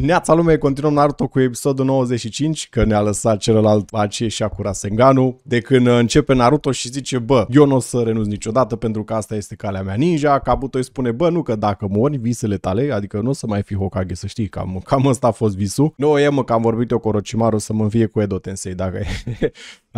Neața lume, continuăm Naruto cu episodul 95, că ne-a lăsat celălalt Ace și Akura Senganu, de când începe Naruto și zice, bă, eu nu o să renunț niciodată pentru că asta este calea mea ninja, Kabuto îi spune, bă, nu că dacă mori, visele tale, adică nu o să mai fi Hokage, să știi, cam, cam ăsta a fost visul. Nu, e mă, că am vorbit eu cu Orochimaru să mă învie cu Edo Tensei, dacă e.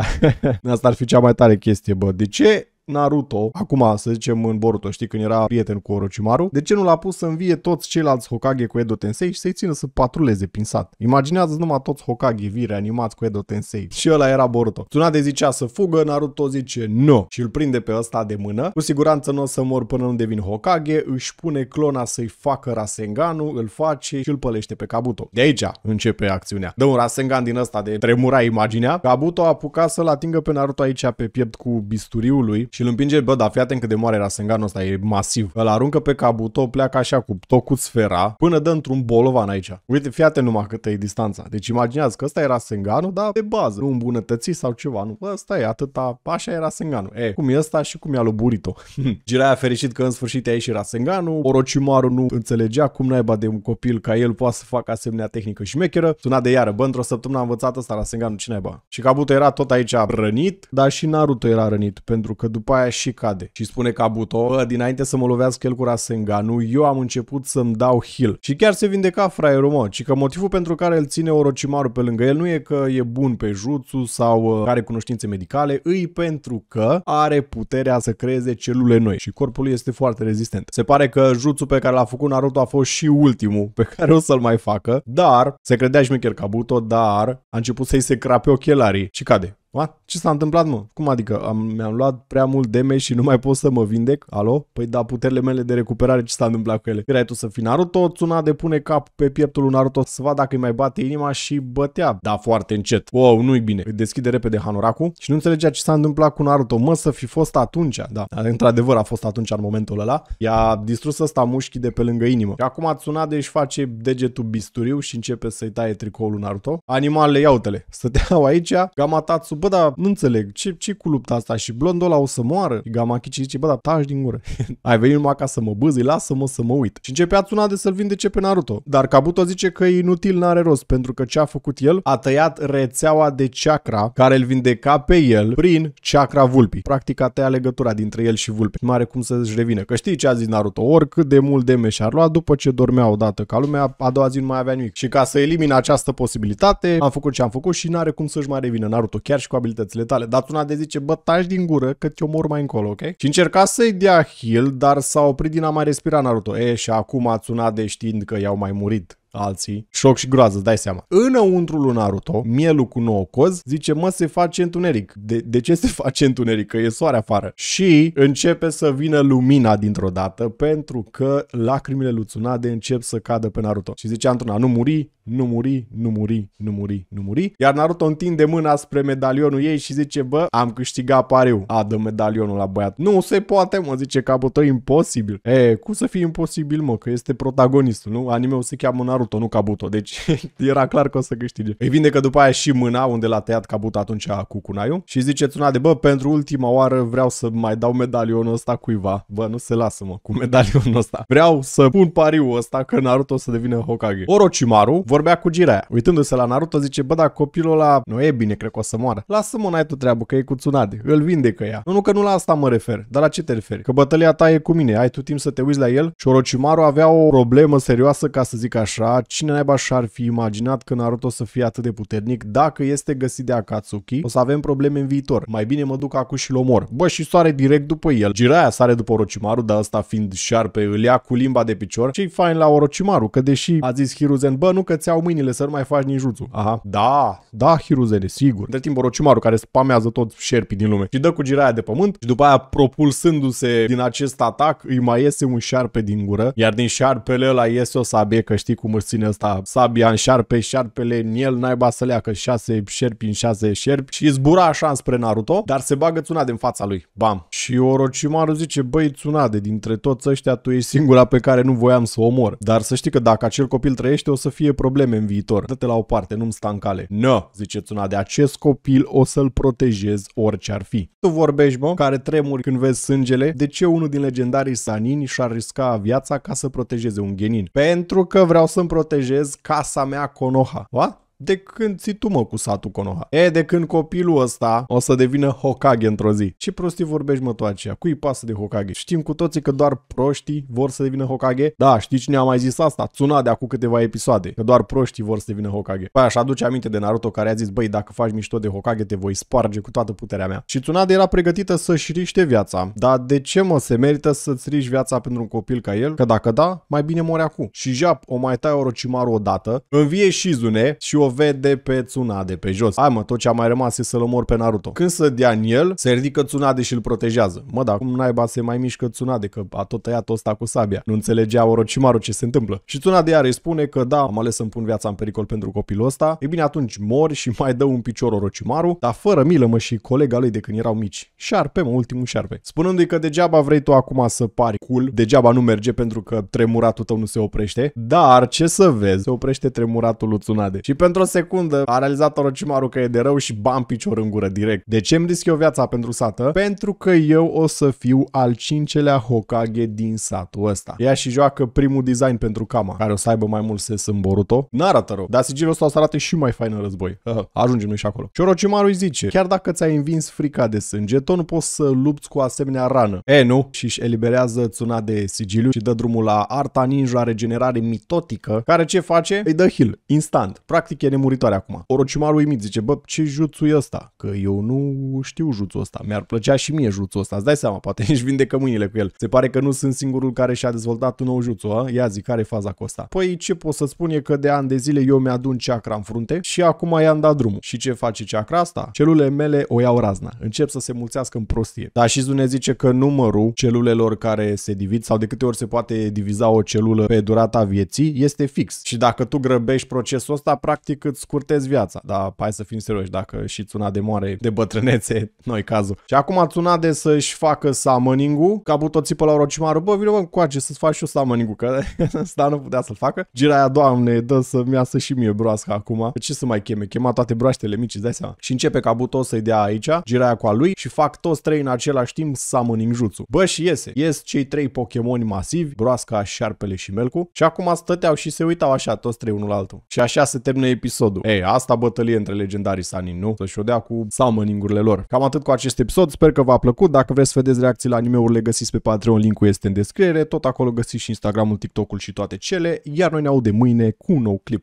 asta ar fi cea mai tare chestie, bă. De ce Naruto, acum să zicem în Boruto, știi, când era prieten cu Orochimaru, de ce nu l-a pus să învie toți ceilalți Hokage cu Edo Tensei și să-i țină să patruleze prin sat? Imaginează-ți numai toți Hokage vii reanimați cu Edo Tensei. Și ăla era Boruto. Tsunade zicea să fugă, Naruto zice nu și îl prinde pe ăsta de mână. Cu siguranță nu o să mor până nu devin Hokage, își pune clona să-i facă Rasenganu, îl face și îl pălește pe Kabuto. De aici începe acțiunea. Dă un Rasengan din ăsta de tremura imaginea. Kabuto a apucat să-l atingă pe Naruto aici pe piept cu bisturiul lui, și îl împinge, bă, dar fii atent cât de mare era sânganul ăsta, e masiv. Îl aruncă pe Kabuto, pleacă așa cu tot cu sfera, până dă într-un bolovan aici. Uite, fii atent numai câtă e distanța. Deci imaginează că ăsta era sânganul, dar de bază, nu îmbunătății sau ceva, nu. Bă, ăsta e atâta, așa era sânganul. E, cum e ăsta și cum i-a lui Burito. Jiraiya fericit că în sfârșit a ieșit Rasenganul, Orochimaru nu înțelegea cum naiba de un copil ca el poate să facă asemenea tehnică mecheră. suna de iară, bă, într-o săptămână am învățat ăsta Rasenganul, cine naiba. Și Kabuto era tot aici rănit, dar și Naruto era rănit, pentru că după după aia și cade. Și spune Kabuto, bă, dinainte să mă lovească el cu Rasenganu, eu am început să-mi dau heal. Și chiar se vindeca fraierul mă, ci că motivul pentru care îl ține Orochimaru pe lângă el nu e că e bun pe jutsu sau uh, are cunoștințe medicale, îi pentru că are puterea să creeze celule noi și corpul lui este foarte rezistent. Se pare că jutsu pe care l-a făcut Naruto a fost și ultimul pe care o să-l mai facă, dar se credea Michael Kabuto, dar a început să-i se crape ochelarii și cade. What? Ce s-a întâmplat, mă? Cum adică? Am, mi-am luat prea mult deme și nu mai pot să mă vindec? Alo? Păi da, puterile mele de recuperare, ce s-a întâmplat cu ele? Erai tu să fii Naruto, de depune cap pe pieptul lui Naruto să vadă dacă îi mai bate inima și bătea. Da, foarte încet. Wow, nu-i bine. Îi deschide repede Hanoraku și nu înțelegea ce s-a întâmplat cu Naruto. Mă, să fi fost atunci. Da, da într-adevăr a fost atunci în momentul ăla. I-a distrus ăsta mușchii de pe lângă inimă. Și acum de își face degetul bisturiu și începe să-i taie tricoul lui Naruto. Animalele iautele. Stăteau aici, Gamatatsu bă, dar nu înțeleg, ce, ce cu lupta asta? Și blondul ăla o să moară? Și Gamakici zice, bă, dar taci din gură. Ai venit numai ca să mă bâzi, lasă-mă să mă uit. Și începe Atsuna de să-l vindece pe Naruto. Dar Kabuto zice că e inutil, n-are rost, pentru că ce a făcut el a tăiat rețeaua de chakra care îl vindeca pe el prin chakra vulpi. Practic a tăiat legătura dintre el și vulpi. Nu are cum să-și revină. Că știi ce a zis Naruto, oricât de mult de ar lua după ce dormea odată ca lumea, a doua zi nu mai avea nimic. Și ca să elimine această posibilitate, am făcut ce am făcut și n-are cum să-și mai revină Naruto. Chiar și cu abilitățile tale. Dați una de zice, bă, taci din gură că te omor mai încolo, ok? Și încerca să-i dea heal, dar s-a oprit din a mai respira Naruto. E, și acum Tsunade știind că i-au mai murit alții, șoc și groază, dai seama. Înăuntru lui Naruto, mielul cu nouă coz, zice, mă, se face întuneric. De, de ce se face întuneric? Că e soare afară. Și începe să vină lumina dintr-o dată, pentru că lacrimile lui Tsunade încep să cadă pe Naruto. Și zice Antuna, nu muri, nu muri, nu muri, nu muri, nu muri. Iar Naruto întinde mâna spre medalionul ei și zice, bă, am câștigat pariu. Adă medalionul la băiat. Nu se poate, mă, zice Kabuto, imposibil. E, cum să fie imposibil, mă, că este protagonistul, nu? Animeul se cheamă Naruto. Naruto, nu Kabuto. Deci era clar că o să câștige. Îi că după aia și mâna unde l-a tăiat Kabuto atunci cu Kunaiu și zice de bă, pentru ultima oară vreau să mai dau medalionul ăsta cuiva. Bă, nu se lasă, mă, cu medalionul ăsta. Vreau să pun pariu ăsta că Naruto o să devină Hokage. Orochimaru vorbea cu Jiraiya. Uitându-se la Naruto zice, bă, da, copilul ăla nu e bine, cred că o să moară. Lasă-mă, n-ai tu treabă, că e cu Tsunade. Îl vindecă ea. Nu, nu că nu la asta mă refer. Dar la ce te referi? Că bătălia ta e cu mine. Ai tu timp să te uiți la el? Și Orochimaru avea o problemă serioasă, ca să zic așa, cine naiba și-ar fi imaginat că Naruto să fie atât de puternic, dacă este găsit de Akatsuki, o să avem probleme în viitor. Mai bine mă duc acum și l-omor. Bă, și soare direct după el. Jiraiya sare după Orochimaru, dar ăsta fiind șarpe, îl ia cu limba de picior. Ce-i fain la Orochimaru, că deși a zis Hiruzen, bă, nu că ți-au mâinile să nu mai faci ninjutsu. Aha, da, da, Hiruzen, sigur. De timp Orochimaru care spamează tot șerpii din lume și dă cu Jiraiya de pământ și după aia propulsându-se din acest atac îi mai iese un șarpe din gură, iar din șarpele ăla iese o sabie că știi cum își ține asta sabia în șarpe, șarpele în el, naiba să leacă șase șerpi în șase șerpi și zbura așa spre Naruto, dar se bagă Tsunade în fața lui. Bam! Și Orochimaru zice, băi Tsunade, dintre toți ăștia tu ești singura pe care nu voiam să o omor. Dar să știi că dacă acel copil trăiește o să fie probleme în viitor. Dă-te la o parte, nu-mi sta în cale. No, zice Tsunade, acest copil o să-l protejez orice ar fi. Tu vorbești, mă, care tremuri când vezi sângele, de ce unul din legendarii Sanini și-ar risca viața ca să protejeze un genin? Pentru că vreau să-mi protejez casa mea Konoha. What? de când ții tu mă cu satul Konoha. E, de când copilul ăsta o să devină Hokage într-o zi. Ce prostii vorbești mă tu aceea? Cui pasă de Hokage? Știm cu toții că doar proștii vor să devină Hokage? Da, știi cine a mai zis asta? Tsuna de acum câteva episoade, că doar proștii vor să devină Hokage. Păi așa aduce aminte de Naruto care a zis, băi, dacă faci mișto de Hokage te voi sparge cu toată puterea mea. Și Tsunade era pregătită să-și riște viața. Dar de ce mă se merită să-ți riști viața pentru un copil ca el? Că dacă da, mai bine mori acum. Și Jap o mai tai Orochimaru odată, învie Shizune și o vede pe Tsunade de pe jos. Hai mă, tot ce a mai rămas e să-l omor pe Naruto. Când se dea în el, se ridică Tsunade și îl protejează. Mă, dar cum naiba se mai mișcă Tsunade, că a tot tăiat ăsta cu sabia. Nu înțelegea Orochimaru ce se întâmplă. Și Tsunade iar îi spune că da, am ales să-mi pun viața în pericol pentru copilul ăsta. E bine, atunci mori și mai dă un picior Orochimaru, dar fără milă mă și colega lui de când erau mici. Șarpe, mă, ultimul șarpe. Spunându-i că degeaba vrei tu acum să pari cool, degeaba nu merge pentru că tremuratul tău nu se oprește, dar ce să vezi, se oprește tremuratul lui Tsunade. Și pentru Într-o secundă a realizat Orochimaru că e de rău și bam picior în gură direct. De ce îmi risc eu viața pentru sată? Pentru că eu o să fiu al cincelea Hokage din satul ăsta. Ea și joacă primul design pentru Kama, care o să aibă mai mult ses în Boruto. N-arată rău, dar sigilul ăsta o să arate și mai fain în război. ajungem noi și acolo. Și Orochimaru îi zice, chiar dacă ți-ai învins frica de sânge, tot nu poți să lupți cu asemenea rană. E, nu? Și își eliberează țuna de sigiliu și dă drumul la arta ninja regenerare mitotică, care ce face? Îi dă heal, instant. Practic e nemuritoare acum. Orochimaru uimit zice, bă, ce jutsu e ăsta? Că eu nu știu jutsu ăsta. Mi-ar plăcea și mie jutsu ăsta. Îți dai seama, poate își vindecă mâinile cu el. Se pare că nu sunt singurul care și-a dezvoltat un nou jutsu, a? Ia zi, care e faza cu ăsta? Păi ce pot să spun e că de ani de zile eu mi-adun chakra în frunte și acum i-am dat drumul. Și ce face chakra asta? Celulele mele o iau razna. Încep să se mulțească în prostie. Dar și Zune zice că numărul celulelor care se divid sau de câte ori se poate diviza o celulă pe durata vieții este fix. Și dacă tu grăbești procesul ăsta, practic practic îți scurtezi viața. Dar hai să fim serioși, dacă și de moare de bătrânețe, noi cazul. Și acum de să-și facă summoning-ul, că a avut pe la Orochimaru, bă, vine bă, coace să-ți faci și eu summoning-ul, că ăsta nu putea să-l facă. Gira aia, doamne, dă să-mi iasă și mie broasca acum. Ce să mai cheme? Chema toate broaștele mici, îți dai seama. Și începe Kabuto să-i dea aici, gira aia cu a lui și fac toți trei în același timp summoning jutsu. Bă, și iese. Ies cei trei Pokémoni masivi, broasca, șarpele și melcu. Și acum stăteau și se uitau așa toți trei unul la altul. Și așa se termină episodul. Ei, asta bătălie între legendarii Sanin, nu? Să-și o dea cu summoning-urile lor. Cam atât cu acest episod, sper că v-a plăcut. Dacă vreți să vedeți reacții la anime-uri, le găsiți pe Patreon, linkul este în descriere. Tot acolo găsiți și Instagramul, TikTok-ul și toate cele. Iar noi ne audem mâine cu un nou clip.